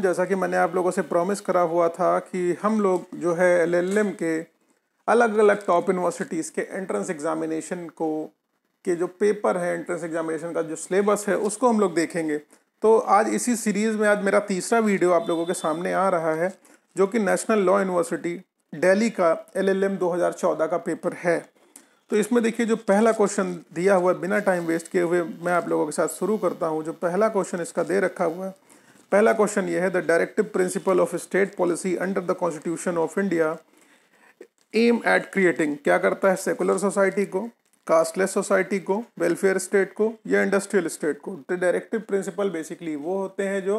जैसा कि मैंने आप लोगों से प्रॉमिस करा हुआ था कि हम लोग जो है एलएलएम के अलग अलग टॉप यूनिवर्सिटीज़ के एंट्रेंस एग्ज़ामिनेशन को के जो पेपर है एंट्रेंस एग्ज़ामिनेशन का जो सिलेबस है उसको हम लोग देखेंगे तो आज इसी सीरीज़ में आज मेरा तीसरा वीडियो आप लोगों के सामने आ रहा है जो कि नेशनल लॉ यूनिवर्सिटी डेली का एल एल एम का पेपर है तो इसमें देखिए जो पहला क्वेश्चन दिया हुआ है बिना टाइम वेस्ट किए हुए मैं आप लोगों के साथ शुरू करता हूँ जो पहला क्वेश्चन इसका दे रखा हुआ है पहला क्वेश्चन ये है the directive principle of state policy under the constitution of India aim at creating क्या करता है सेकुलर सोसाइटी को कास्टलेस सोसाइटी को वेलफेयर स्टेट को या इंडस्ट्रियल स्टेट को तो डायरेक्टिव प्रिंसिपल बेसिकली वो होते हैं जो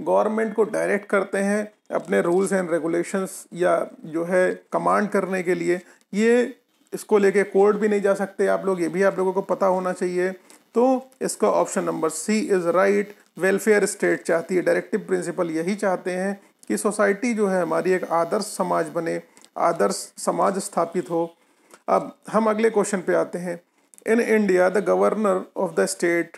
गवर्नमेंट को डायरेक्ट करते हैं अपने रूल्स एंड रेगुलेशंस या जो है कमांड करने के लिए ये इसको लेके कोर्ट भी नहीं जा सकते आप लोग ये भी आप लोगों को पता होना चाहिए तो इसका option number C is right welfare state चाहती है डायरेक्टिव प्रिंसिपल यही चाहते हैं कि सोसाइटी जो है हमारी एक आदर्श समाज बने आदर्श समाज स्थापित हो अब हम अगले क्वेश्चन पे आते हैं in India the governor of the state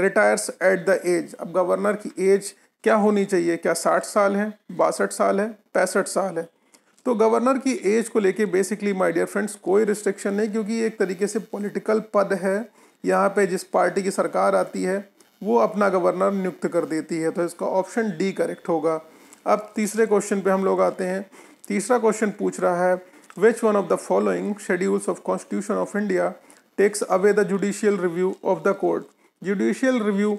retires at the age अब गवर्नर की एज क्या होनी चाहिए क्या साठ साल है बासठ साल है पैंसठ साल है तो गवर्नर की एज को लेके बेसिकली माय डियर फ्रेंड्स कोई रिस्ट्रिक्शन नहीं क्योंकि एक तरीके से पॉलिटिकल पद है यहाँ पे जिस पार्टी की सरकार आती है वो अपना गवर्नर नियुक्त कर देती है तो इसका ऑप्शन डी करेक्ट होगा अब तीसरे क्वेश्चन पे हम लोग आते हैं तीसरा क्वेश्चन पूछ रहा है which one of the following schedules of constitution of India takes away the judicial review of the court judicial review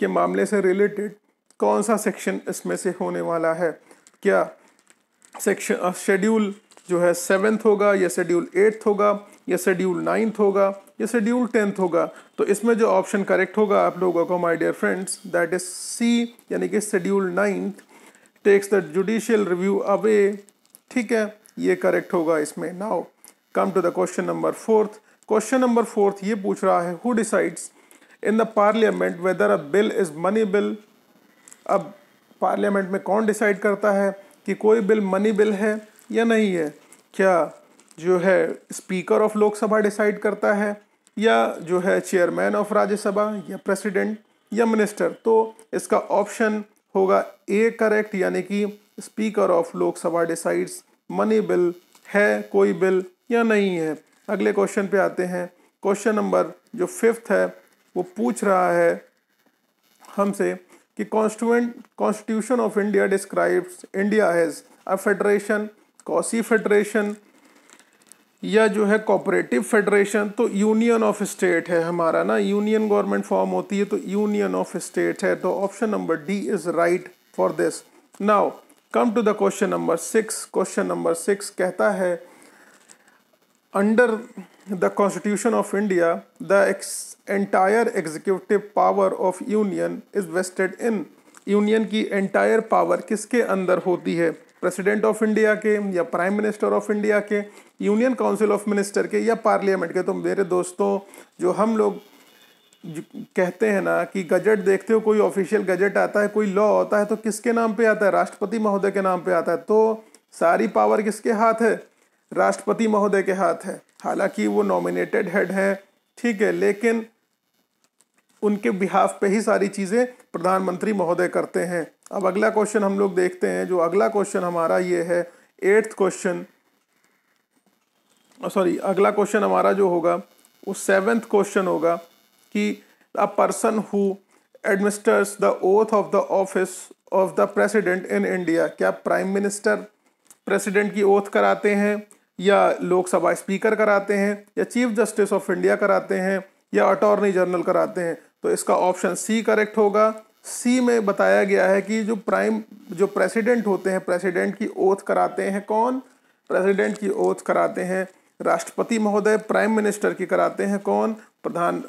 के मामले से रिलेटेड कौन सा सेक्शन इसमें से होने वाला है क्या सेक्शन शेड्यूल जो है सेवन्थ होगा या शेड्यूल एट्थ होगा या शेड्यूल नाइन्थ होगा ये शेड्यूल टेंथ होगा तो इसमें जो ऑप्शन करेक्ट होगा आप लोगों को my dear friends that is C यानी कि schedule ninth takes the judicial review away ठीक है ये करेक्ट होगा इसमें now come to the question number fourth question number fourth ये पूछ रहा है who decides in the parliament whether a bill is money bill अब पार्लियामेंट में कौन डिसाइड करता है कि कोई बिल मनी बिल है या नहीं है क्या जो है स्पीकर ऑफ लोकसभा डिसाइड करता है या जो है चेयरमैन ऑफ राज्यसभा या प्रेसिडेंट या मिनिस्टर तो इसका ऑप्शन होगा ए करेक्ट यानी कि speaker of Lok Sabha decides money bill है कोई बिल या नहीं है अगले क्वेश्चन पे आते हैं क्वेश्चन नंबर जो फिफ्थ है वो पूछ रहा है हमसे कि constituent constitution of India describes India has a federation quasi federation या जो है कोऑपरेटिव फेडरेशन तो यूनियन ऑफ स्टेट है हमारा ना यूनियन गवर्नमेंट फॉर्म होती है तो यूनियन ऑफ स्टेट है तो option number D is right for this now come to the question number six question number six कहता है under the constitution of India the entire executive power of union is vested in union की entire power किसके अंदर होती है president of India के या prime minister of India के यूनियन काउंसिल ऑफ मिनिस्टर के या पार्लियामेंट के तो मेरे दोस्तों जो हम लोग कहते हैं ना कि गजट देखते हो कोई ऑफिशियल गजट आता है कोई लॉ होता है तो किसके नाम पे आता है राष्ट्रपति महोदय के नाम पे आता है तो सारी पावर किसके हाथ है राष्ट्रपति महोदय के हाथ है हालांकि वो नॉमिनेटेड हेड हैं ठीक है लेकिन उनके बिहाफ पे ही सारी चीज़ें प्रधानमंत्री महोदय करते हैं अब अगला क्वेश्चन हम लोग देखते हैं जो अगला क्वेश्चन हमारा ये है एट्थ क्वेश्चन सॉरी अगला क्वेश्चन हमारा जो होगा वो सेवेंथ क्वेश्चन होगा कि a person who administers the oath of the office of the president in India क्या प्राइम मिनिस्टर प्रेसिडेंट की ओथ कराते हैं या लोकसभा स्पीकर कराते हैं या चीफ जस्टिस ऑफ इंडिया कराते हैं या अटॉर्नी जनरल कराते हैं तो इसका ऑप्शन सी करेक्ट होगा सी में बताया गया है कि जो प्राइम जो प्रेसिडेंट होते हैं प्रेसिडेंट की ओथ कराते हैं कौन प्रेसिडेंट की ओथ कराते हैं राष्ट्रपति महोदय प्राइम मिनिस्टर की कराते हैं कौन प्रधान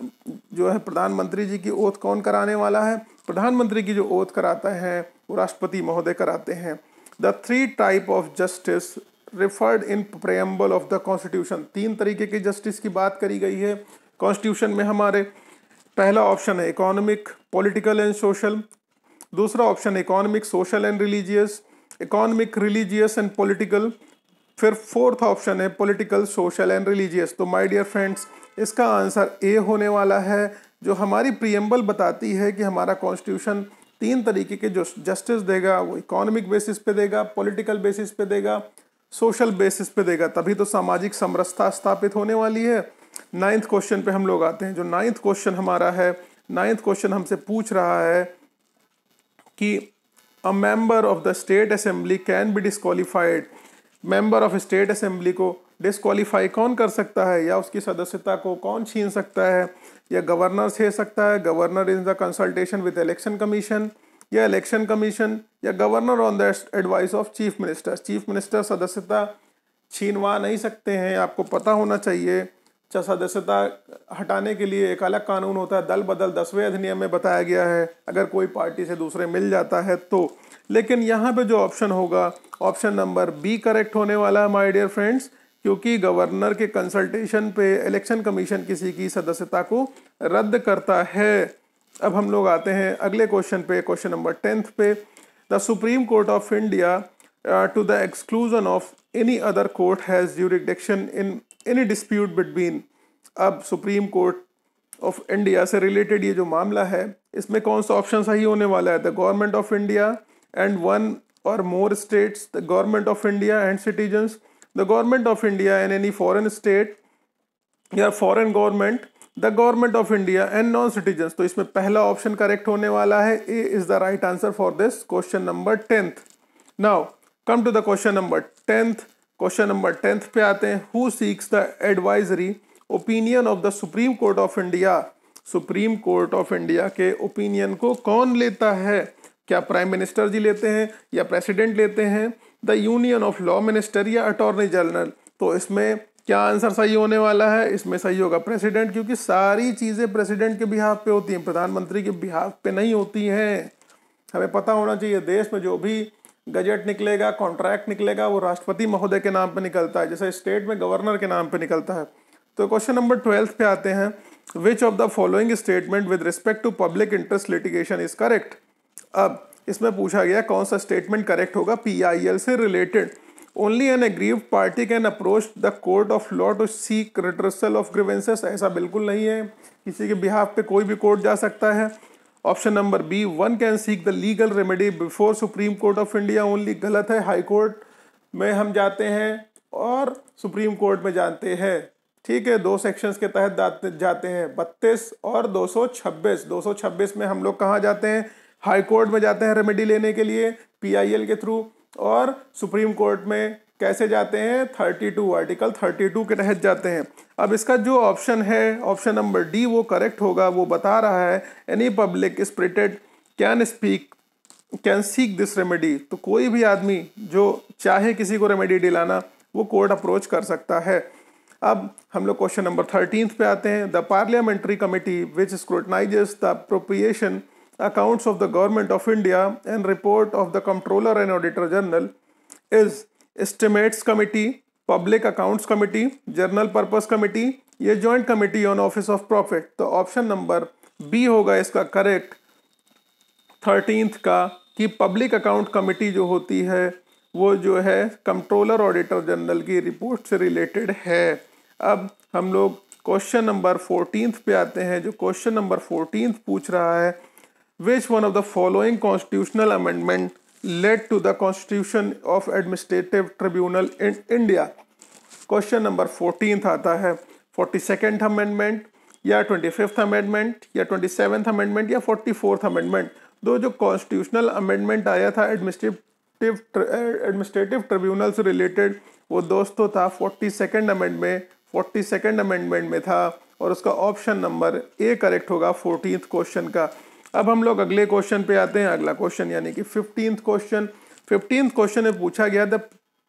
जो है प्रधानमंत्री जी की ओथ कौन कराने वाला है प्रधानमंत्री की जो ओथ कराता है वो राष्ट्रपति महोदय कराते हैं the three type of justice referred in preamble of the constitution तीन तरीके के जस्टिस की बात करी गई है कॉन्स्टिट्यूशन में हमारे पहला ऑप्शन है इकोनॉमिक पॉलिटिकल एंड सोशल दूसरा option economic social and religious economic religious and political फिर फोर्थ ऑप्शन है पॉलिटिकल सोशल एंड रिलीजियस तो माय डियर फ्रेंड्स इसका आंसर ए होने वाला है जो हमारी प्रियम्बल बताती है कि हमारा कॉन्स्टिट्यूशन तीन तरीके के जो जस्टिस देगा वो इकोनॉमिक बेसिस पे देगा पॉलिटिकल बेसिस पे देगा सोशल बेसिस पे देगा तभी तो सामाजिक समरसता स्थापित होने वाली है नाइन्थ क्वेश्चन पे हम लोग आते हैं जो नाइन्थ क्वेश्चन हमारा है नाइन्थ क्वेश्चन हमसे पूछ रहा है कि a member of the state assembly can be disqualified member of state assembly को डिस्कालीफाई कौन कर सकता है या उसकी सदस्यता को कौन छीन सकता है या गवर्नर छे सकता है governor in the consultation with election commission या इलेक्शन कमीशन या governor on the advice of chief minister chief minister सदस्यता छीनवा नहीं सकते हैं आपको पता होना चाहिए अच्छा सदस्यता हटाने के लिए एक अलग कानून होता है दल बदल दसवें अधिनियम में बताया गया है अगर कोई पार्टी से दूसरे मिल जाता है तो लेकिन यहाँ पे जो ऑप्शन होगा ऑप्शन नंबर बी करेक्ट होने वाला है माय डियर फ्रेंड्स क्योंकि गवर्नर के कंसल्टेशन पे इलेक्शन कमीशन किसी की सदस्यता को रद्द करता है अब हम लोग आते हैं अगले क्वेश्चन पे क्वेश्चन नंबर टेंथ पे the supreme court of India to the exclusion of any other court has jurisdiction in any dispute between अब सुप्रीम कोर्ट ऑफ इंडिया से रिलेटेड ये जो मामला है इसमें कौन सा ऑप्शन सही होने वाला है the government of India and one और more states the government of India and citizens the government of India and any foreign state या foreign government the government of India and non citizens तो इसमें पहला option correct होने वाला है A is the right answer for this question number tenth now come to the question number tenth question number tenth पे आते हैं who seeks the advisory opinion of the supreme court of India supreme court of India के opinion को कौन लेता है क्या prime minister जी लेते हैं या प्रेसिडेंट लेते हैं the union of law minister या अटॉर्नी जनरल तो इसमें क्या आंसर सही होने वाला है इसमें सही होगा प्रेसिडेंट क्योंकि सारी चीज़ें प्रेसिडेंट के बिहाफ पे होती हैं प्रधानमंत्री के बिहाफ पे नहीं होती हैं हमें पता होना चाहिए देश में जो भी गजट निकलेगा कॉन्ट्रैक्ट निकलेगा वो राष्ट्रपति महोदय के नाम पर निकलता है जैसे स्टेट में गवर्नर के नाम पर निकलता है तो क्वेश्चन नंबर ट्वेल्थ पे आते हैं which of the following statement with respect to public interest litigation is correct अब इसमें पूछा गया कौन सा स्टेटमेंट करेक्ट होगा पी से रिलेटेड only an aggrieve party can approach the court of law to seek redressal of grievances ऐसा बिल्कुल नहीं है किसी के बिहाफ पे कोई भी कोर्ट जा सकता है option number B one can seek the legal remedy before supreme court of India only गलत है हाई कोर्ट में हम जाते हैं और सुप्रीम कोर्ट में जाते हैं ठीक है दो सेक्शंस के तहत जाते हैं बत्तीस और 226 226 में हम लोग कहाँ जाते हैं हाई कोर्ट में जाते हैं रेमेडी लेने के लिए पीआईएल के थ्रू और सुप्रीम कोर्ट में कैसे जाते हैं 32 आर्टिकल 32 के तहत जाते हैं अब इसका जो ऑप्शन है ऑप्शन नंबर डी वो करेक्ट होगा वो बता रहा है any public spirited can speak can seek this remedy तो कोई भी आदमी जो चाहे किसी को रेमेडी दिलाना वो कोर्ट अप्रोच कर सकता है अब हम लोग क्वेश्चन नंबर थर्टीन पे आते हैं the parliamentary committee which scrutinizes the appropriation accounts of the government of India and report of the controller and auditor general is estimates committee public accounts committee general purpose committee या joint committee on office of profit तो option number B होगा इसका correct thirteenth का कि public account committee जो होती है वो जो है कंट्रोलर ऑडिटर जनरल की रिपोर्ट से रिलेटेड है अब हम लोग क्वेश्चन नंबर फोर्टीन पे आते हैं जो क्वेश्चन नंबर फोर्टीन पूछ रहा है which one of the following constitutional amendment led to the constitution of administrative tribunal in India? Question number fourteen आता है फोर्टी सेकेंड अमेंडमेंट या ट्वेंटी फिफ्थ अमेंडमेंट या ट्वेंटी सेवन्थ अमेंडमेंट या forty fourth amendment दो जो constitutional amendment आया था administrative administrative tribunal से रिलेटेड वो दोस्तों तो था forty second amendment forty second amendment में था और उसका ऑप्शन नंबर ए करेक्ट होगा फोर्टीन क्वेश्चन का अब हम लोग अगले क्वेश्चन पे आते हैं अगला क्वेश्चन यानी कि फिफ्टींथ क्वेश्चन फिफ्टींथ क्वेश्चन में पूछा गया the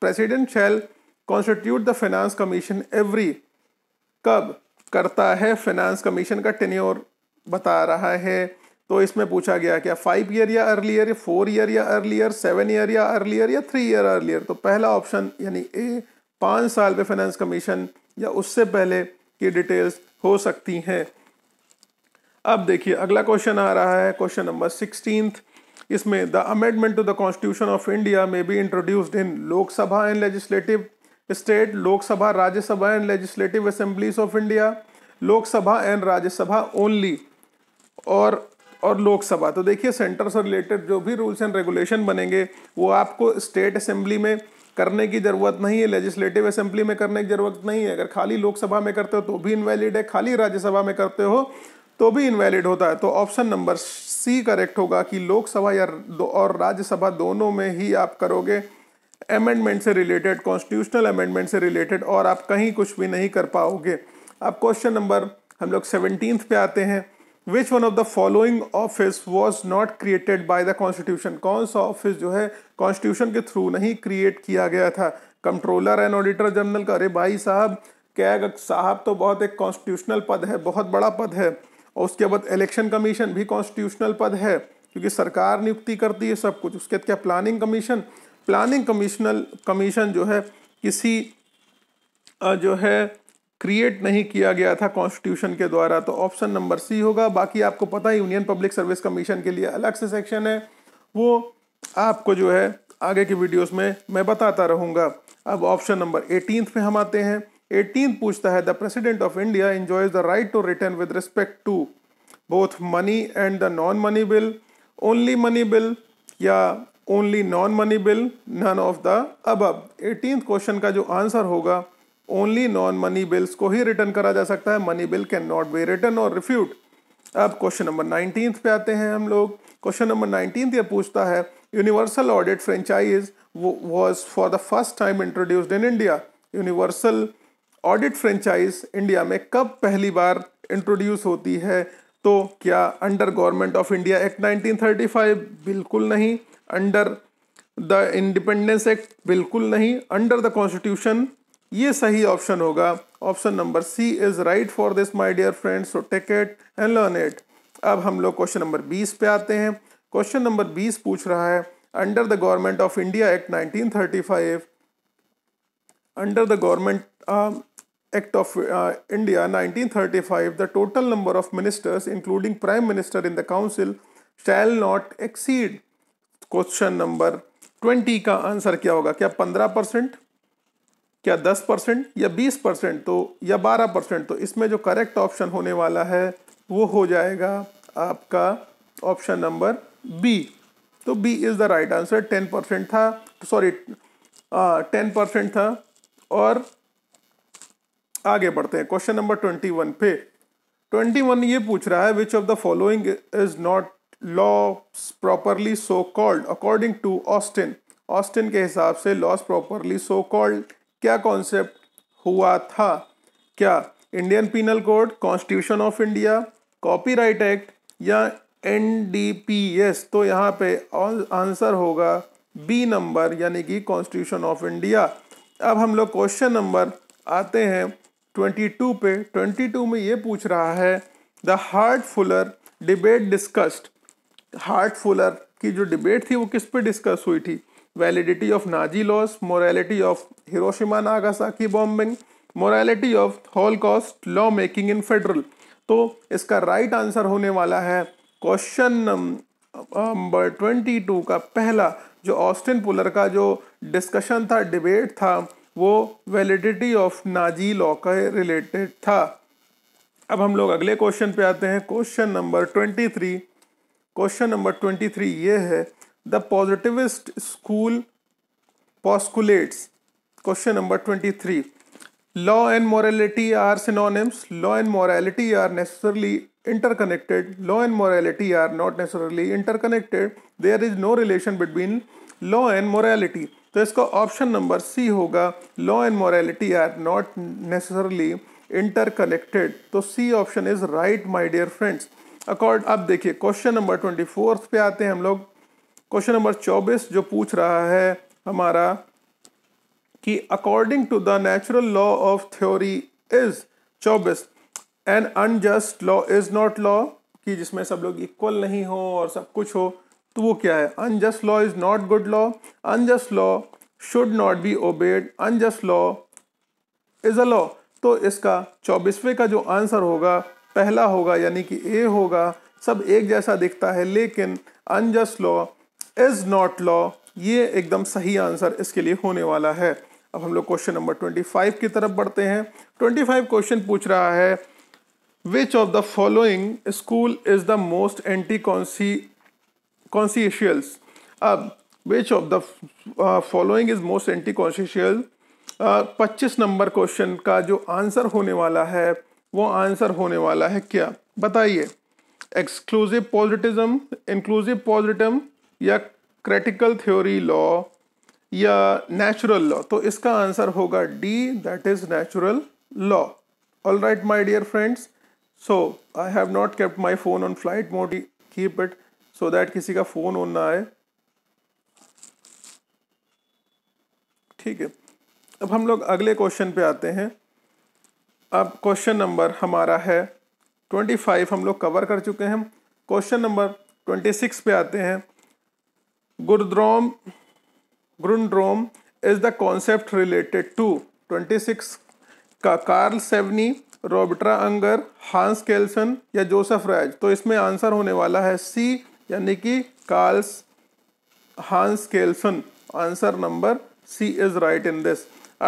president shall constitute the finance commission every कब करता है फाइनेंस कमीशन का टेन्योर बता रहा है तो इसमें पूछा गया क्या फाइव ईयर या ईयर फोर ईयर या ईयर सेवन ईयर या ईयर या थ्री ईयर ईयर तो पहला ऑप्शन यानी ए पाँच साल पे फाइनेंस कमीशन या उससे पहले की डिटेल्स हो सकती हैं अब देखिए अगला क्वेश्चन आ रहा है क्वेश्चन नंबर सिक्सटीन इसमें the amendment to the constitution of India में be introduced in Lok Sabha and legislative state Lok Sabha Rajya Sabha and legislative assemblies of India Lok Sabha and Rajya Sabha only और और लोकसभा तो देखिए सेंटर से रिलेटेड जो भी रूल्स एंड रेगुलेशन बनेंगे वो आपको स्टेट असेंबली में करने की ज़रूरत नहीं है लेजिस्लेटिव असेंबली में करने की ज़रूरत नहीं है अगर खाली लोकसभा में करते हो तो भी इनवैलिड है खाली राज्यसभा में करते हो तो भी इनवैलिड होता है तो ऑप्शन नंबर सी करेक्ट होगा कि लोकसभा या और राज्यसभा दोनों में ही आप करोगे अमेंडमेंट से रिलेटेड कॉन्स्टिट्यूशनल अमेंडमेंट से रिलेटेड और आप कहीं कुछ भी नहीं कर पाओगे अब क्वेश्चन नंबर हम लोग सेवनटीन पे आते हैं which one of the following office was not created by the constitution कौन सा ऑफिस जो है कॉन्स्टिट्यूशन के थ्रू नहीं क्रिएट किया गया था कंट्रोलर एंड ऑडिटर जनरल का अरे भाई साहब कैग साहब तो बहुत एक कॉन्स्टिट्यूशनल पद है बहुत बड़ा पद है और उसके बाद इलेक्शन कमीशन भी कॉन्स्टिट्यूशनल पद है क्योंकि सरकार नियुक्ति करती है सब कुछ उसके बाद क्या प्लानिंग कमीशन प्लानिंग कमीशनल कमीशन जो है किसी जो है क्रिएट नहीं किया गया था कॉन्स्टिट्यूशन के द्वारा तो ऑप्शन नंबर सी होगा बाकी आपको पता है यूनियन पब्लिक सर्विस कमीशन के लिए अलग से सेक्शन है वो आपको जो है आगे की वीडियोस में मैं बताता रहूँगा अब ऑप्शन नंबर एटीन पे हम आते हैं एटीन पूछता है the president of India enjoys the right to return with respect to both money and the non money bill only money bill या only non money bill none of the अब eighteen question का जो answer होगा only non money bills को ही return करा जा सकता है money bill can not be return और रिफ्यूट अब क्वेश्चन नंबर नाइनटीन पे आते हैं हम लोग क्वेश्चन नंबर नाइनटीन ये पूछता है universal audit franchise was for the first time introduced in India universal audit franchise India में कब पहली बार इंट्रोड्यूस होती है तो क्या under government of India act 1935 बिल्कुल नहीं अंडर द इंडिपेंडेंस एक्ट बिल्कुल नहीं अंडर द कॉन्स्टिट्यूशन ये सही ऑप्शन होगा option number C is right for this my dear friends so take it and learn it अब हम लोग क्वेश्चन नंबर बीस पे आते हैं क्वेश्चन नंबर बीस पूछ रहा है under the government of India act 1935 under the government act of India 1935, the total number of ministers including prime minister in the council shall not exceed question number 20 का answer क्या होगा क्या 15 percent क्या 10 percent या 20 percent तो या 12 percent तो इसमें जो करेक्ट ऑप्शन होने वाला है वो हो जाएगा आपका ऑप्शन नंबर बी तो B is the right answer ten percent था सॉरी टेन परसेंट था और आगे बढ़ते हैं क्वेश्चन नंबर ट्वेंटी वन पे ट्वेंटी वन ये पूछ रहा है which of the following is not laws properly so called according to Austin Austin के हिसाब से लॉस प्रॉपरली सो कॉल्ड क्या कॉन्सेप्ट हुआ था क्या Indian penal code constitution of India copyright act या एन डी पी एस तो यहाँ पे आंसर होगा बी नंबर यानी कि कॉन्स्टिट्यूशन ऑफ इंडिया अब हम लोग क्वेश्चन नंबर आते हैं 22 पे 22 में ये पूछ रहा है the Hart Fuller debate discussed Hart Fuller की जो डिबेट थी वो किस पे डिस्कस हुई थी validity of Nazi laws morality of Hiroshima Nagasaki bombing morality of holocaust law making in federal तो इसका राइट right आंसर होने वाला है क्वेश्चन नंबर ट्वेंटी टू का पहला जो ऑस्टिन पुलर का जो डिस्कशन था डिबेट था वो वैलिडिटी ऑफ नाजी लॉ का रिलेटेड था अब हम लोग अगले क्वेश्चन पे आते हैं question number twenty three question number twenty three ये है the positivist school postulates question number twenty three law and morality are synonyms law and morality are necessarily interconnected law and morality are not necessarily interconnected there is no relation between law and morality तो इसका option number C होगा law and morality are not necessarily interconnected तो C option is right my dear friends accord अब देखिए question number twenty fourth पे आते हैं हम लोग क्वेश्चन नंबर चौबीस जो पूछ रहा है हमारा कि according to the natural law of theory is चौबीस an unjust law is not law कि जिसमें सब लोग इक्वल नहीं हो और सब कुछ हो तो वो क्या है unjust law is not good law unjust law should not be obeyed unjust law is a law तो इसका चौबीसवें का जो आंसर होगा पहला होगा यानी कि ए होगा सब एक जैसा दिखता है लेकिन unjust law is not law ये एकदम सही आंसर इसके लिए होने वाला है अब हम लोग क्वेश्चन नंबर ट्वेंटी फाइव की तरफ बढ़ते हैं ट्वेंटी फाइव क्वेश्चन पूछ रहा है which of the following school is the most anti कॉन्सी conscientials. अब which of the uh, following is most anti uh, पच्चीस नंबर क्वेश्चन का जो आंसर होने वाला है वो आंसर होने वाला है क्या बताइए एक्सक्लूसिव पॉजिटिज्म इंक्लूसिव पॉजिटिव या क्रिटिकल थ्योरी लॉ या नेचुरल लॉ तो इसका आंसर होगा D that is natural law all right my dear friends so I have not kept my phone on flight mode keep it so that किसी का phone on ना आए ठीक है अब हम लोग अगले क्वेश्चन पे आते हैं अब क्वेश्चन नंबर हमारा है ट्वेंटी फाइव हम लोग कवर कर चुके हैं क्वेश्चन नंबर ट्वेंटी सिक्स पे आते हैं grundnorm grundnorm is the concept related to twenty six का Karl Savigny Roberto Unger Hans Kelsen या जोसेफ राज तो इसमें आंसर होने वाला है सी यानी कि Karl's Hans Kelsen answer number C is right in this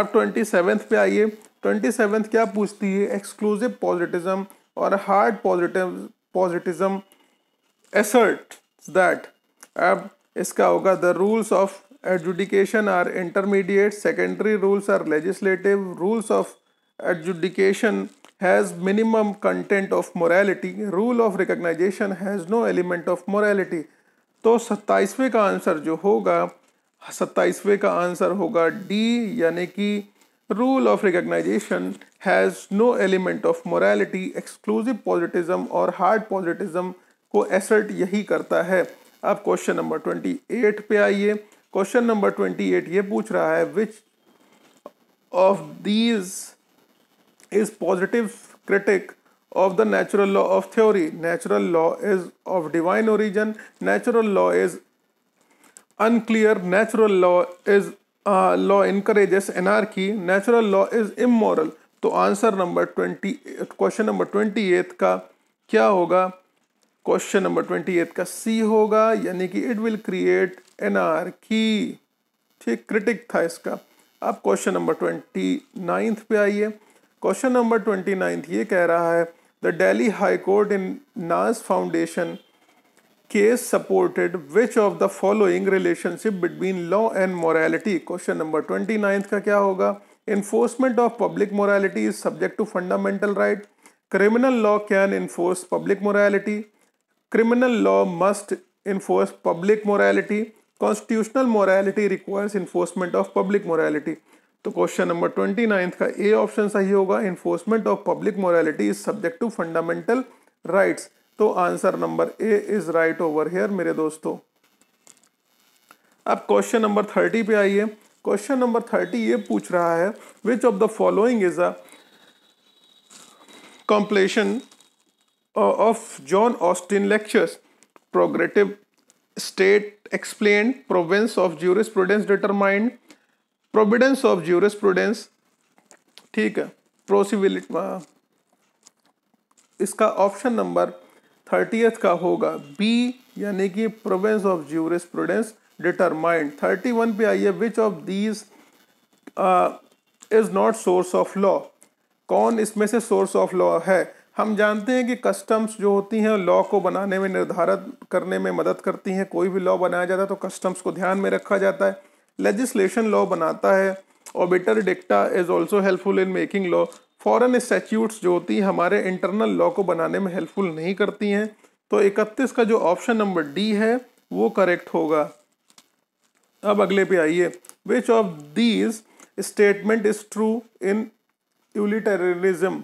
अब ट्वेंटी सेवेंथ पे आइए ट्वेंटी सेवेंथ क्या पूछती है एक्सक्लूसिव पॉजिटिज्म और hard positive positivism assert that अब इसका होगा the rules of adjudication are intermediate secondary rules are legislative rules of adjudication has minimum content of morality rule of recognition has no element of morality तो सत्ताईसवें का answer जो होगा सत्ताईसवें का answer होगा D यानी कि rule of recognition has no element of morality exclusive positivism और hard पॉजिटिज्म को एसर्ट यही करता है अब क्वेश्चन नंबर ट्वेंटी एट पे आइए क्वेश्चन नंबर ट्वेंटी एट ये पूछ रहा है which of these is positive critic of the natural law of theory. Natural law is of divine origin. Natural law is unclear. Natural law is uh, law encourages anarchy. Natural law is immoral. तो answer number twenty question number twenty eight का क्या होगा question number twenty eight का सी होगा यानी कि it will create एनआरकी ठीक critic था इसका अब क्वेश्चन नंबर ट्वेंटी नाइन्थ पे आइए क्वेश्चन नंबर ट्वेंटी नाइन्थ ये कह रहा है the Delhi high court in Naz foundation case supported which of the following relationship between law and morality question number twenty ninth का क्या होगा enforcement of public morality is subject to fundamental right criminal law can enforce public morality criminal law must enforce public morality constitutional morality requires enforcement of public morality तो question number twenty ninth का A option सही होगा enforcement of public morality is subject to fundamental rights तो answer number A is right over here मेरे दोस्तों अब question number thirty पे आइए क्वेश्चन नंबर थर्टी ये पूछ रहा है which of the following is a compilation of John Austin lectures prerogative state explain province of jurisprudence determined providence of jurisprudence ठीक है प्रोसिबिलिट इसका ऑप्शन नंबर थर्टीएथ का होगा बी यानी कि providence of jurisprudence determined thirty one पे आइए which of these is not source of law कौन इसमें से सोर्स ऑफ लॉ है हम जानते हैं कि कस्टम्स जो होती हैं लॉ को बनाने में निर्धारित करने में मदद करती हैं कोई भी लॉ बनाया जाता है तो कस्टम्स को ध्यान में रखा जाता है लेजिस्लेशन लॉ बनाता है obiter dicta is also helpful in making law foreign statutes जो होती हैं हमारे इंटरनल लॉ को बनाने में हेल्पफुल नहीं करती हैं तो 31 का जो ऑप्शन नंबर डी है वो करेक्ट होगा अब अगले पे आइए which of these statement is true in utilitarianism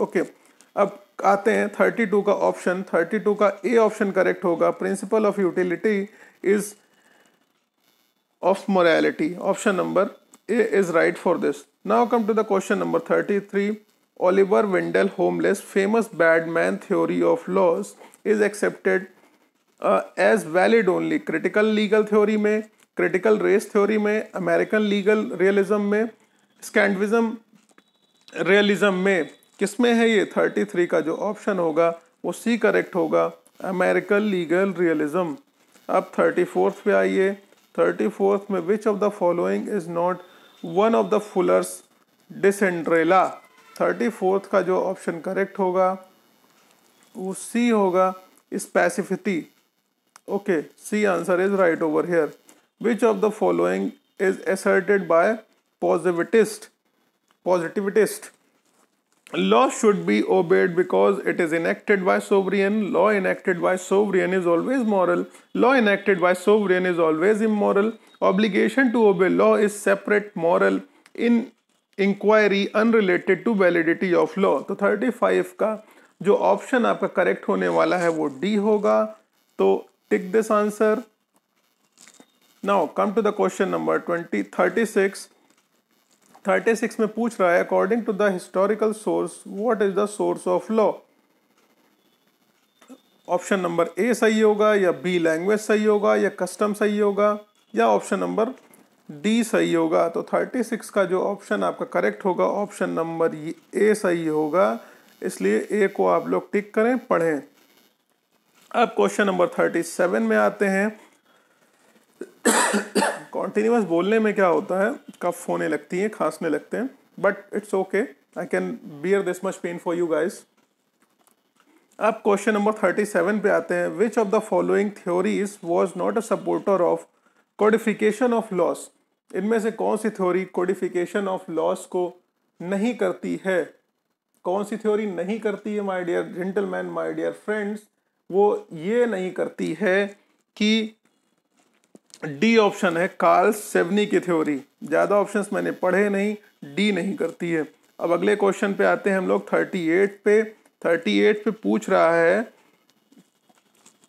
okay अब आते हैं थर्टी टू का ऑप्शन थर्टी टू का ए ऑप्शन करेक्ट होगा principle of utility is of morality option number A is right for this now come to the question number thirty three Oliver Wendell होमलेस famous bad man theory of laws is accepted as valid only critical legal theory में critical race theory में American legal realism में स्कैंडविज्म realism में किस में है ये थर्टी थ्री का जो ऑप्शन होगा वो सी करेक्ट होगा अमेरिकन लीगल रियलिज्म अब थर्टी फोर्थ पे आइए थर्टी फोर्थ में which of the following is not one of the Fuller's desiderata thirty fourth का जो ऑप्शन करेक्ट होगा वो सी होगा specificity okay C answer is right over here which of the following is asserted by positivist positivist law should be obeyed because it is enacted by sovereign law enacted by sovereign is always moral law enacted by sovereign is always immoral obligation to obey law is separate moral in inquiry unrelated to validity of law to 35 ka jo option aapka correct hone wala hai wo d hoga to tick this answer now come to the question number 20 36 thirty six में पूछ रहा है according to the historical source what is the source of law option number A सही होगा या B language सही होगा या कस्टम सही होगा या ऑप्शन नंबर डी सही होगा तो थर्टी सिक्स का जो ऑप्शन आपका करेक्ट होगा ऑप्शन नंबर ए सही होगा इसलिए ए को आप लोग टिक करें पढ़ें अब क्वेश्चन नंबर थर्टी सेवन में आते हैं कॉन्टीन्यूस बोलने में क्या होता है कफ होने लगती है खांसने लगते हैं but it's okay I can bear this much pain for you guys अब क्वेश्चन नंबर थर्टी सेवन पे आते हैं which of the following theories was not a supporter of codification of laws इनमें से कौन सी थ्योरी कोडिफिकेशन ऑफ लॉस को नहीं करती है कौन सी थ्योरी नहीं करती है my dear gentleman my dear friends वो ये नहीं करती है कि डी ऑप्शन है कार्ल सेवनी की थ्योरी ज़्यादा ऑप्शन मैंने पढ़े नहीं डी नहीं करती है अब अगले क्वेश्चन पे आते हैं हम लोग थर्टी एट पे थर्टी एट पे पूछ रहा है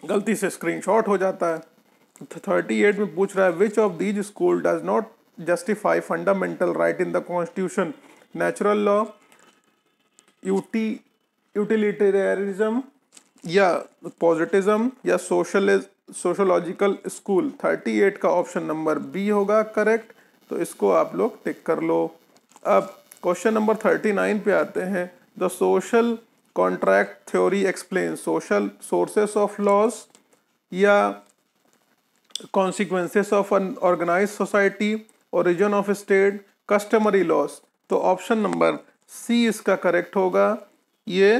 गलती से स्क्रीनशॉट हो जाता है थर्टी तो एट में पूछ रहा है which of these school does not justify fundamental right in the constitution natural law यूटी यूटिलिटेरियनिज्म या पॉजिटिज्म या सोशलिज्म सोशोलॉजिकल स्कूल 38 का ऑप्शन नंबर बी होगा करेक्ट तो इसको आप लोग टिक कर लो अब क्वेश्चन नंबर 39 पे आते हैं the social contract theory explain social sources of laws या consequences of unorganised society origin of state customary laws तो ऑप्शन नंबर सी इसका करेक्ट होगा ये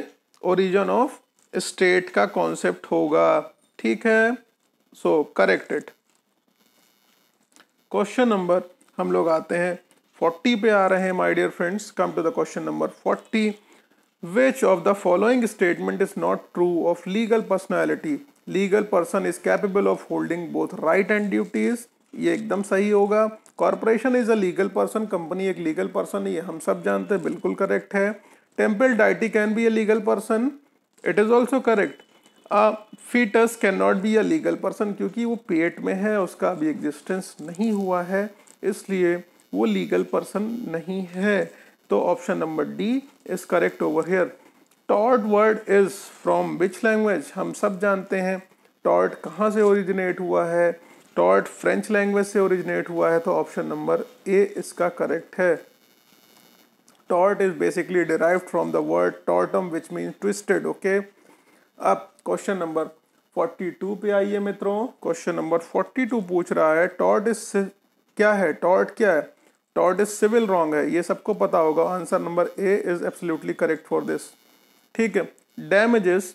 ओरिजन ऑफ स्टेट का कॉन्सेप्ट होगा ठीक है so correct it question number हम लोग आते हैं फोर्टी पे आ रहे हैं my dear friends come to the question number forty which of the following statement is not true of legal personality legal person is capable of holding both right and duties ये एकदम सही होगा corporation is a legal person company एक legal person ये हम सब जानते हैं बिल्कुल करेक्ट है temple deity can be a legal person it is also correct foetus can not be a legal person क्योंकि वो पेट में है उसका अभी एग्जिस्टेंस नहीं हुआ है इसलिए वो लीगल पर्सन नहीं है तो option number D is correct over here टॉट word is from which language हम सब जानते हैं टॉर्ट कहाँ से ओरिजिनेट हुआ है टॉर्ट फ्रेंच लैंग्वेज से ओरिजिनेट हुआ है तो ऑप्शन नंबर ए इसका करेक्ट है टॉट is basically derived from the word tortum which means twisted okay अब क्वेश्चन नंबर फोर्टी टू पे आइए मित्रों क्वेश्चन नंबर फोर्टी टू पूछ रहा है टॉर्ट इज क्या है टॉर्ट क्या है टॉर्ट इज सिविल रॉन्ग है ये सबको पता होगा answer number A is absolutely correct for this ठीक है damages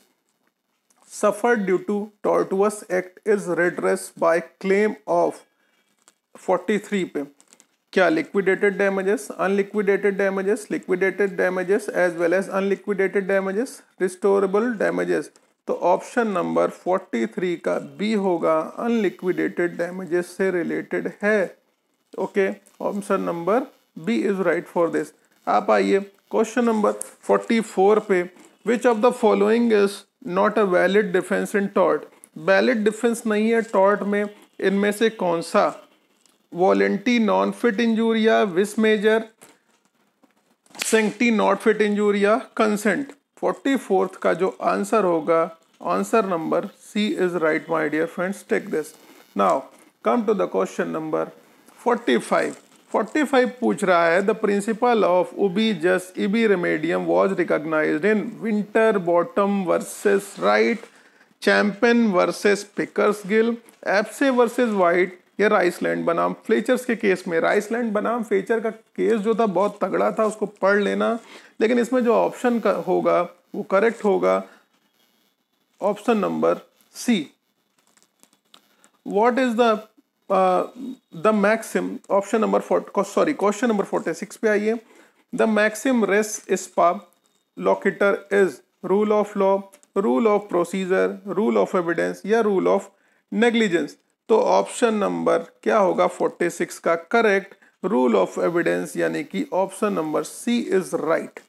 suffer due to tortious act is redress by claim of forty three पे क्या liquidated damages unliquidated damages liquidated damages as well as unliquidated damages restorable damages तो option number 43 का B होगा unliquidated damages से related है okay option number B is right for this आप आइए question number 44 पे which of the following is not a valid defence in tort valid defence नहीं है टॉर्ट में इनमें से कौन सा volenti non fit injuria vis major सेंटी not fit injuria consent forty fourth का जो आंसर होगा answer number C is right my dear friends take this now come to the question number forty five forty five पूछ रहा है the principle of ubi jus ibi remedium was recognise in winter bottom versus Wright Champion versus Pickersgill एप्से versus White ये राइस लैंड बनाम Fletchers के case में राइस लैंड बनाम फ्लेचर का केस जो था बहुत तगड़ा था उसको पढ़ लेना लेकिन इसमें जो ऑप्शन होगा वो करेक्ट होगा option number C what is the the maxim option number fort sorry question number forty six पे आइए द मैक्सिम रेस इस्पा loquitur is rule of law rule of procedure rule of evidence या rule of negligence तो option number क्या होगा 46 का correct rule of evidence यानी कि option number C is right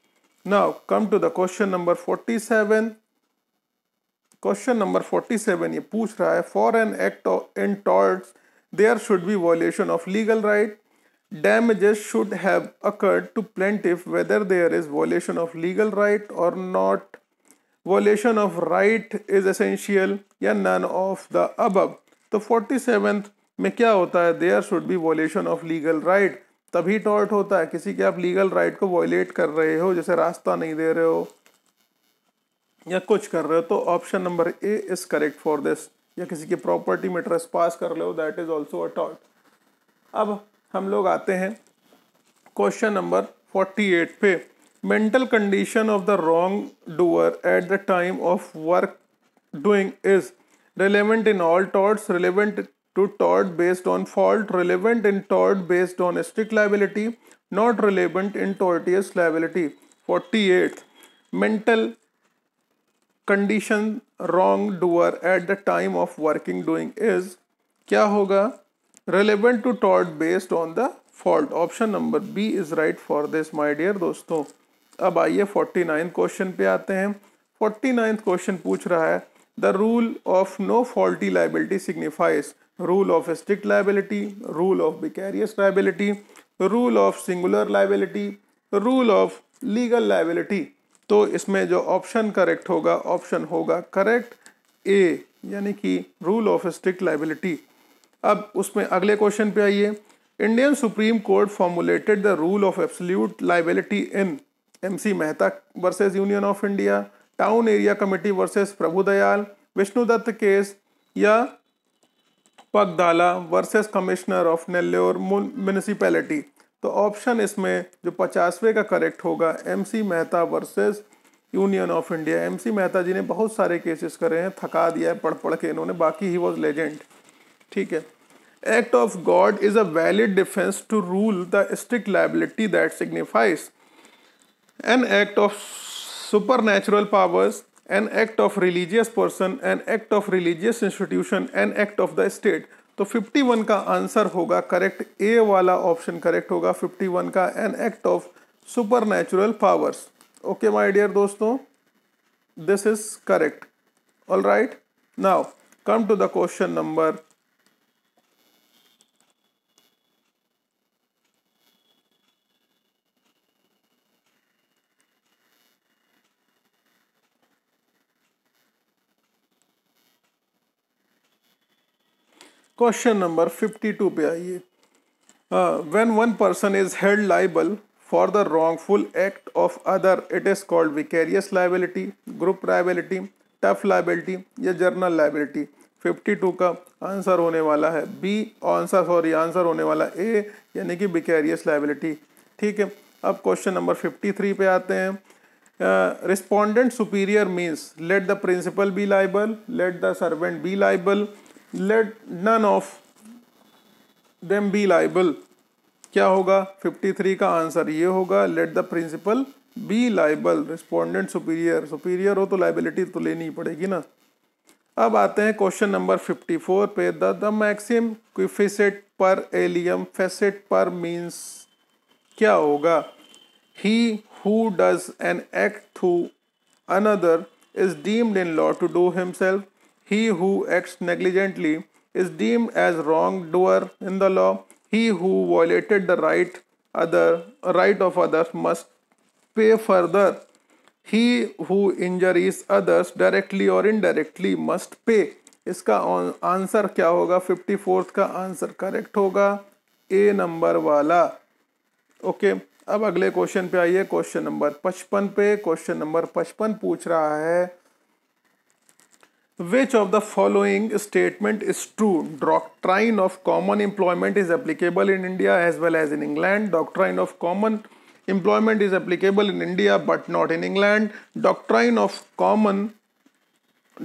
now come to the question number 47 question number 47 ये पूछ रहा है for an act in torts there should be violation of legal right damages should have accrued to plaint whether there is violation of legal right और not violation of right is essential या none of the above तो forty seventh में क्या होता है there should B वॉलेशन of legal right तभी tort होता है किसी के आप लीगल राइट को वॉयलेट कर रहे हो जैसे रास्ता नहीं दे रहे हो या कुछ कर रहे हो तो option number A is correct for this या किसी की प्रॉपर्टी में ट्रेस पास कर रहे हो that is also a tort अब हम लोग आते हैं क्वेश्चन नंबर फोर्टी एट पे mental condition of the wrong doer at the time of work doing is relevant in all torts, relevant to tort based on fault, relevant in tort based on strict liability, not relevant in tortious liability. 48 mental condition wrong doer at the time of working doing is kya hoga relevant to tort based on the fault. Option number B is right for this, my dear dosto ab aaiye 49th question pe aate hain 49th question पूछ raha hai the rule of no faulty liability signifies rule of strict liability rule of vicarious liability rule of singular liability rule of legal liability तो इसमें जो option correct होगा option होगा correct A यानी कि rule of strict liability अब उसमें अगले क्वेश्चन पे आइए Indian Supreme Court formulated the rule of absolute liability in MC Mehta versus Union of India town area committee versus Prabhudayal Vishnudatt case या Pagdala versus commissioner of Nellore municipality तो option इसमें जो पचासवें का करेक्ट होगा MC Mehta versus Union of India MC Mehta ji ने बहुत सारे केसेस करे हैं थका दिया है पढ़ पढ़ के इन्होंने बाकी ही वॉज लेजेंड ठीक है act of God is a valid defence to rule the strict liability that signifies an act of supernatural powers, an act of religious person, an act of religious institution, an act of the state. तो 51 का answer होगा correct ए वाला option correct होगा 51 का an act of super natural powers okay my dear दोस्तों this is correct all right now come to the question number question number 52 पे आइए when one person is held liable for the wrongful act of other it is called vicarious liability group liability tough liability या general liability 52 का answer होने वाला है B answer sorry answer होने वाला ए यानी कि विकेरियस लाइबिलिटी ठीक है अब क्वेश्चन नंबर 53 पे आते हैं respondeat superior means let the principal be liable let the servant be liable let none of them be liable क्या होगा 53 का आंसर ये होगा let the principal be liable respondeat superior superior हो तो लाइबिलिटी तो लेनी पड़ेगी ना अब आते हैं क्वेश्चन नंबर 54 पे द द मैक्सिम क्विफिसेट पर एलियम फेसेट पर मीन्स क्या होगा he who does an act through another is deemed in law to do himself He who acts negligently is deemed as wrongdoer in the law. He who violated the right other right of others must pay further. He who injures others directly or indirectly must pay. इसका answer क्या होगा fifty fourth का answer correct होगा A number वाला okay okay, अब अगले question पे आइए क्वेश्चन नंबर पचपन पे क्वेश्चन नंबर पचपन पूछ रहा है Which of the following statement is true? Doctrine of common employment is applicable in India as well as in England. Doctrine of common employment is applicable in India but not in England. Doctrine of common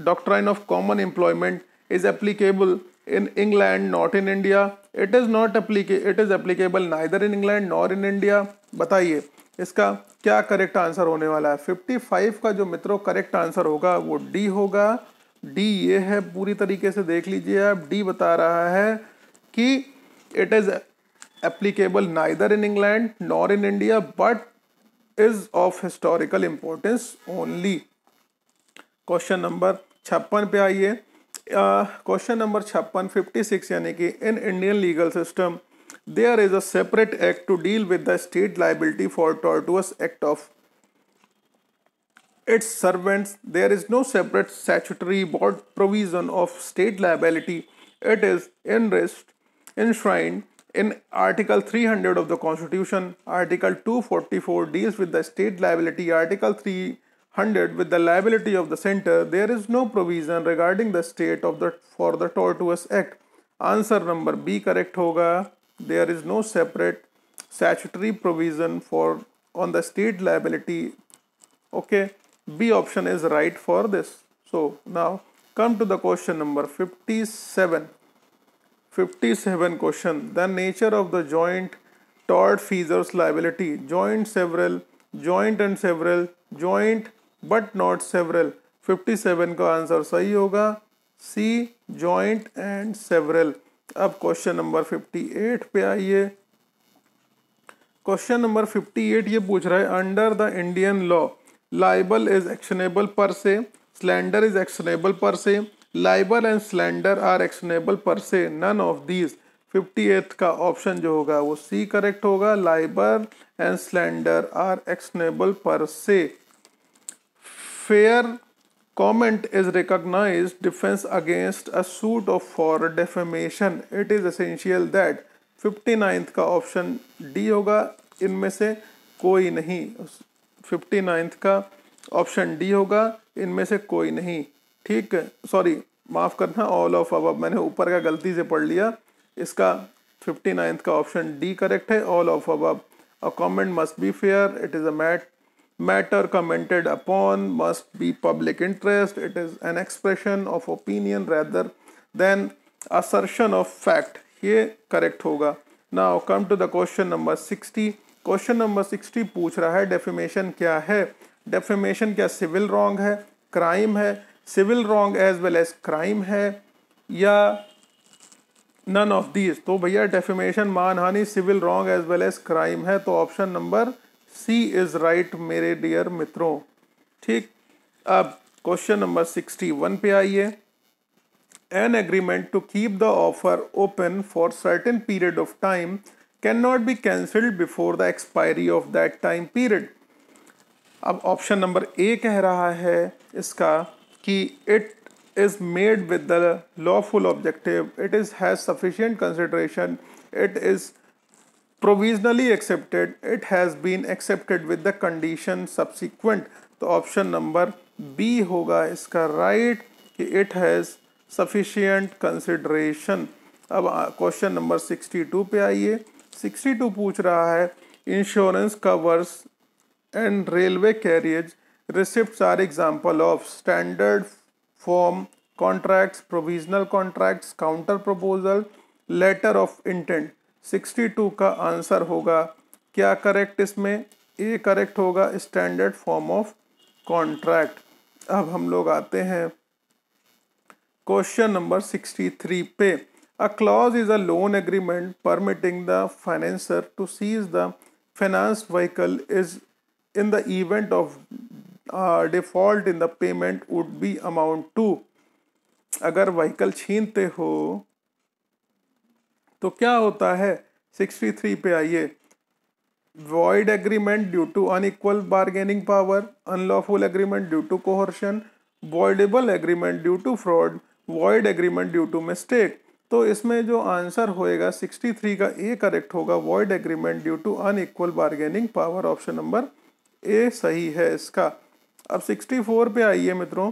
doctrine of common employment is applicable in England not in India. It is not applicable it is applicable neither in England nor in India. बताइए इसका क्या correct answer होने वाला है 55 का जो मित्रों correct answer होगा वो डी होगा डी ये है पूरी तरीके से देख लीजिए आप डी बता रहा है कि it is applicable neither in England nor in India but is of historical importance only question number छप्पन पे आइए क्वेश्चन नंबर छप्पन फिफ्टी सिक्स यानी कि in Indian legal system there is a separate act to deal with the state liability for tortious act of its servants. There is no separate statutory board provision of state liability. It is enriched, enshrined in Article 300 of the Constitution. Article 244 deals with the state liability. Article 300 with the liability of the center. There is no provision regarding the state of the for the Tortuous Act. Answer number B correct hoga. There is no separate statutory provision for on the state liability. Okay. B option is right for this. So now come to the question number 57. 57 question. The nature of the joint tort feasors liability. Joint several, joint and several, joint but not several. 57 का answer सही होगा C joint and several अब question number 58 पे आइए question number 58 ये पूछ रहा है under the Indian law libel is actionable per se slander is actionable per se libel and slander are actionable per se none of these fifty एथ का option जो होगा वो सी करेक्ट होगा libel and slander are actionable per se fair comment is recognise defence against a suit of for defamation it is essential that fifty ninth का option D होगा इनमें से कोई नहीं फिफ्टी नाइन्थ का ऑप्शन डी होगा इनमें से कोई नहीं ठीक है सॉरी माफ़ करना ऑल ऑफ अब मैंने ऊपर का गलती से पढ़ लिया इसका फिफ्टी नाइन्थ का ऑप्शन डी करेक्ट है ऑल ऑफ अब a comment must be fair it is a mat matter commented upon must be public interest it is an expression of opinion rather than assertion of fact ये correct होगा now come to the question number sixty question number sixty पूछ रहा है defamation क्या है defamation क्या civil wrong है crime है civil wrong as well as crime है या नन ऑफ दीज तो भैया डेफिमेशन मानहानि civil wrong as well as crime है तो option number C is right मेरे डियर मित्रों ठीक अब क्वेश्चन नंबर सिक्सटी वन पे आइए an agreement to keep the offer open for certain period of time can not be cancelled before the expiry of that time period अब option number A कह रहा है इसका कि it is made with the lawful objective it is has sufficient consideration it is provisionally accepted it has been accepted with the condition subsequent तो option number B होगा इसका right right, कि it has sufficient consideration अब question number sixty two पे आइए sixty two पूछ रहा है insurance covers and railway carriage receipt are example of standard form contracts provisional contracts counter proposal letter of intent sixty two का answer होगा क्या correct इसमें ए करेक्ट होगा स्टैंडर्ड फॉर्म ऑफ कॉन्ट्रैक्ट अब हम लोग आते हैं क्वेश्चन नंबर सिक्सटी थ्री पे A clause is a loan agreement permitting the financier to seize the financed vehicle is in the event of uh, default in the payment would be amount to अगर vehicle छीनते हो तो क्या होता है 63 पे आइए void agreement due to unequal bargaining power unlawful agreement due to coercion voidable agreement due to fraud void agreement due to mistake तो इसमें जो आंसर होएगा 63 का ए करेक्ट होगा void agreement due to unequal bargaining power option number A सही है इसका अब 64 पे आइए मित्रों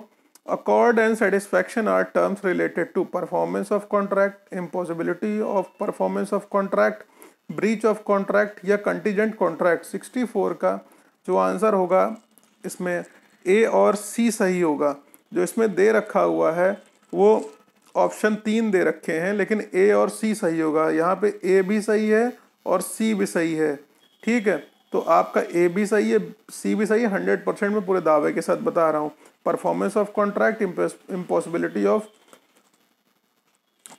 accord and satisfaction are terms related to performance of contract impossibility of performance of contract breach of contract या कंटीजेंट कॉन्ट्रैक्ट सिक्सटी का जो आंसर होगा इसमें ए और सी सही होगा जो इसमें दे रखा हुआ है वो ऑप्शन तीन दे रखे हैं लेकिन ए और सी सही होगा यहाँ पे ए भी सही है और सी भी सही है ठीक है तो आपका ए भी सही है सी भी सही है हंड्रेड परसेंट में पूरे दावे के साथ बता रहा हूँ performance of contract impossibility of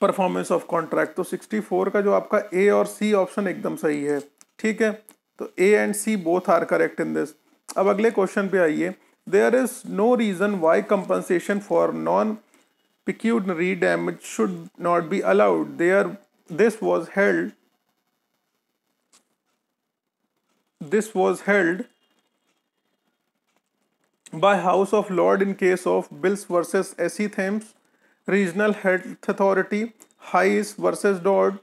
performance of contract तो सिक्सटी फोर का जो आपका ए और सी ऑप्शन एकदम सही है ठीक है तो A and C both are correct in this अब अगले क्वेश्चन पे आइए there is no reason why compensation for non pecuniary damage should not be allowed. There, this was held. This was held by House of Lord in case of Bills versus SE Thames, Regional Health Authority, highs versus Dodd,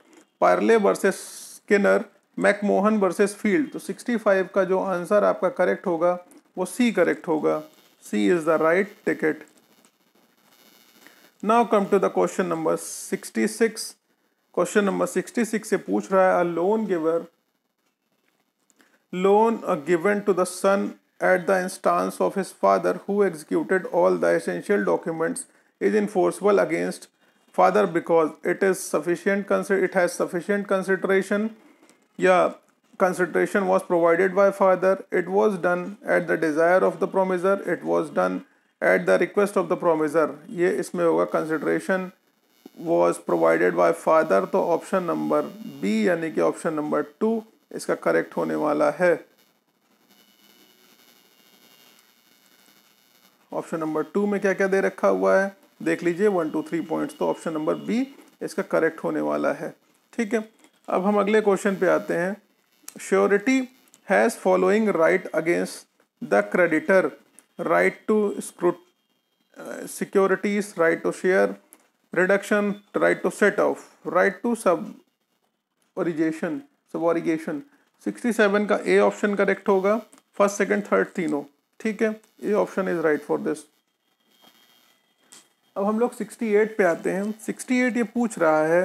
Parle versus Skinner, McMahon versus Field तो 65 ka jo answer aapka correct hoga wo c correct hoga c is the right ticket Now come to the question number 66 Question number 66 से पूछ रहा "A loan giver loan uh, given to the son at the instance of his father who executed all the essential documents is enforceable against father because it is sufficient it has sufficient consideration yeah consideration was provided by father it was done at the desire of the promiser it was done at the request of the promisor ये इसमें होगा consideration was provided by father तो option number B यानी कि option number two इसका correct होने वाला है ऑप्शन नंबर टू में क्या क्या दे रखा हुआ है देख लीजिए वन टू थ्री पॉइंट्स तो ऑप्शन नंबर बी इसका करेक्ट होने वाला है ठीक है अब हम अगले क्वेश्चन पे आते हैं surety has following right against the creditor right to right uh, securities, right to share reduction, right to set off, right to subrogation sixty 67 का ए ऑप्शन करेक्ट होगा फर्स्ट सेकंड थर्ड तीनों ठीक है A option is right for this अब हम लोग 68 पे आते हैं 68 ये पूछ रहा है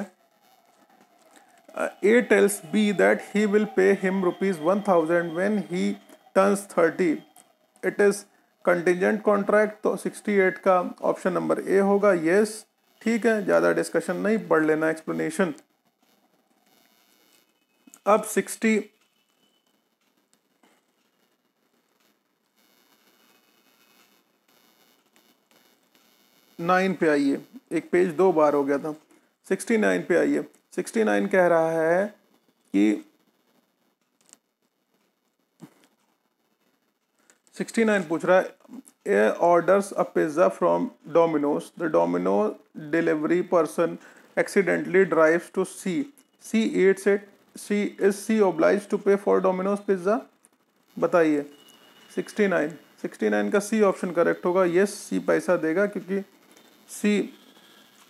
A tells B that he will pay him rupees one thousand when he turns thirty it is contingent contract तो 68 का ऑप्शन नंबर ए होगा यस ठीक है ज़्यादा डिस्कशन नहीं पढ़ लेना एक्सप्लेनेशन अब सिक्सटी नाइन पे आइए एक पेज दो बार हो गया था सिक्सटी नाइन पे आइए सिक्सटी नाइन कह रहा है कि सिक्सटी नाइन पूछ रहा है A orders a pizza from Domino's the Domino delivery person accidentally drives to C C eats it C is C obliged to pay for Domino's pizza बताइए सिक्सटी नाइन सिक्सटी नाइन का C option correct होगा yes C पैसा देगा क्योंकि C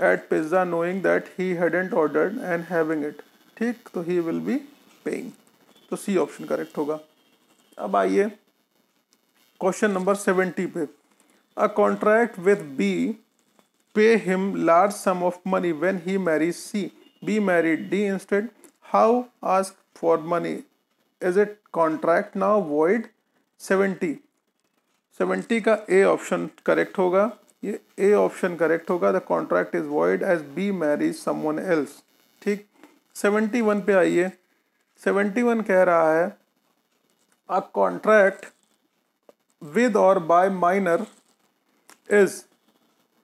ate pizza knowing that he hadn't order and having it ठीक तो he will be paying तो C option correct होगा अब आइए क्वेश्चन नंबर सेवेंटी पे a contract with B pay him large sum of money when he marries C B married D instead how ask for money is it contract now void seventy seventy का A option correct होगा ये A option correct होगा the contract is void as B marriage someone else ठीक seventy one पे आइए seventy one कह रहा है a contract with or by minor is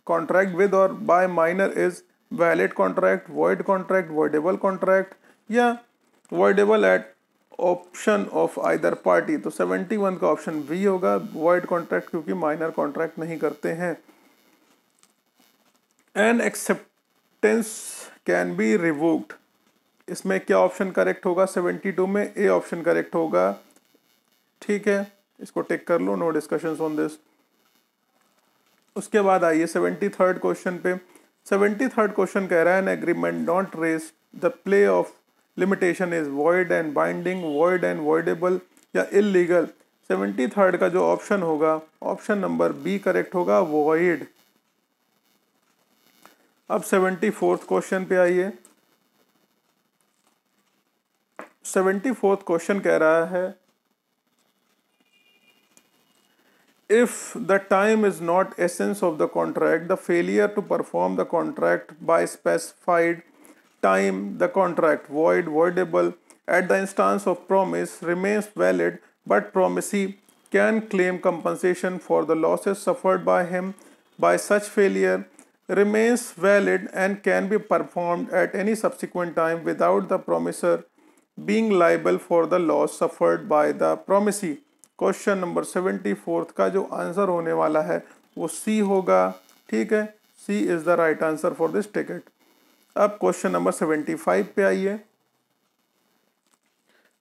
contract with or by minor is valid contract void contract voidable contract या voidable at option of either party तो seventy one का option B होगा void contract क्योंकि minor contract नहीं करते हैं an acceptance can be revoked इसमें क्या ऑप्शन करेक्ट होगा सेवेंटी टू में ए ऑप्शन करेक्ट होगा ठीक है इसको टिक कर लो नो डिस्कशन ऑन दिस उसके बाद आइए सेवेंटी थर्ड क्वेश्चन पे सेवेंटी थर्ड क्वेश्चन कह रहा है an agreement don't race the play of limitation is void and binding void and voidable या इलीगल सेवेंटी थर्ड का जो ऑप्शन होगा ऑप्शन नंबर बी करेक्ट होगा वॉइड अब सेवेंटी फोर्थ क्वेश्चन पे आइए सेवेंटी फोर्थ क्वेश्चन कह रहा है if the time is not essence of the contract the failure to perform the contract by specified time the contract void voidable at the instance of promise remains valid but promisee can claim compensation for the losses suffered by him by such failure remains valid and can be performed at any subsequent time without the promisor being liable for the loss suffered by the promisee question number seventy fourth का जो answer होने वाला है वो C होगा ठीक है C is the right answer for this ticket अब क्वेश्चन नंबर सेवेंटी फाइव पे आइए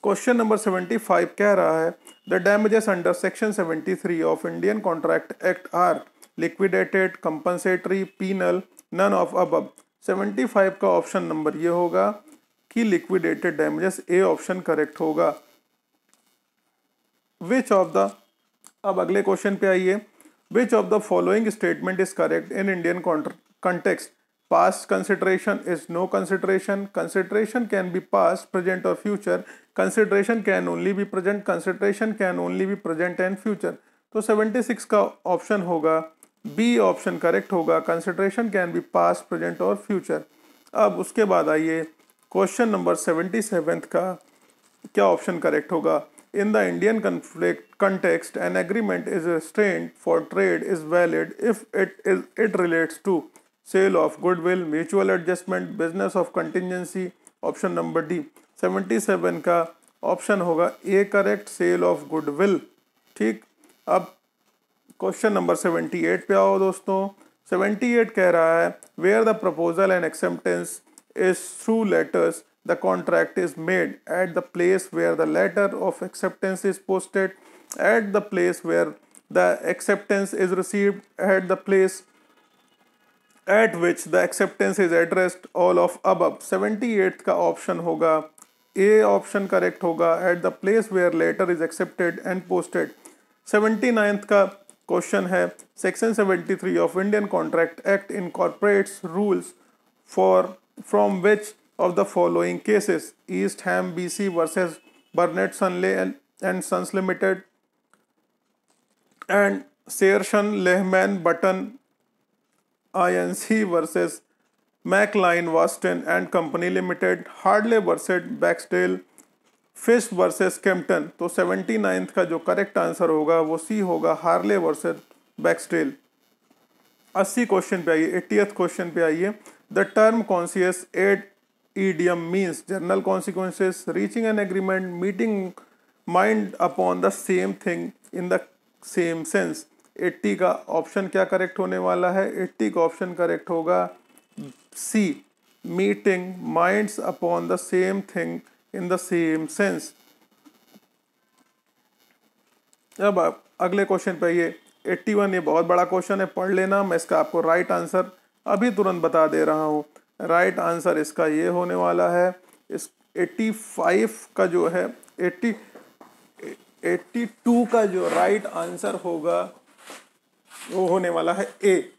क्वेश्चन नंबर सेवेंटी फाइव कह रहा है the damages under section seventy three of Indian contract act are liquidated compensatory penal none of above seventy five का option number ये होगा कि liquidated damages A option correct which of of the अब अगले question पे आइए which of the following statement is correct in Indian context past consideration is no consideration consideration can be past present or future consideration can only be present consideration can only be present and future तो seventy six का option होगा B option correct होगा consideration can be past present or future अब उसके बाद आइए question number seventy seventh का क्या ऑप्शन करेक्ट होगा In the Indian conflict context, an agreement is restrained for trade is valid if it is it relates to sale of goodwill, mutual adjustment, business of contingency. Option number D 77 का option होगा A correct sale of goodwill ठीक अब question number 78 पे आओ दोस्तों 78 कह रहा है where the proposal and acceptance is through letters the contract is made at the place where the letter of acceptance is posted at the place where the acceptance is received at the place at which the acceptance is addressed all of above 78th ka option hoga a option correct hoga at the place where letter is accepted and posted 79th ka question hai section 73 of indian contract act incorporates rules for from which of the following cases East Ham BC versus Burnett Sunley and Sons Limited and Searson Lehman Button INC versus MacLine Waston and Company Limited Hardley versus Baxdale Fish versus Kempton तो सेवेंटी नाइन्थ का जो correct answer होगा वो C होगा Harley versus बैक्सटेल अस्सी question पे आइए एट्टीथ क्वेश्चन पे आइए the term consensus ad idiom e means general consequences, reaching an agreement, meeting mind upon the same thing in the same sense. Eighty का ऑप्शन क्या करेक्ट होने वाला है एट्टी का ऑप्शन करेक्ट होगा C meeting minds upon the same thing in the same sense अब अगले question पे ये वन ये बहुत बड़ा क्वेश्चन है पढ़ लेना मैं इसका आपको राइट right आंसर अभी तुरंत बता दे रहा हूँ राइट आंसर इसका ये होने वाला है इस 85 का जो है 80 82 का जो राइट आंसर होगा वो होने वाला है ए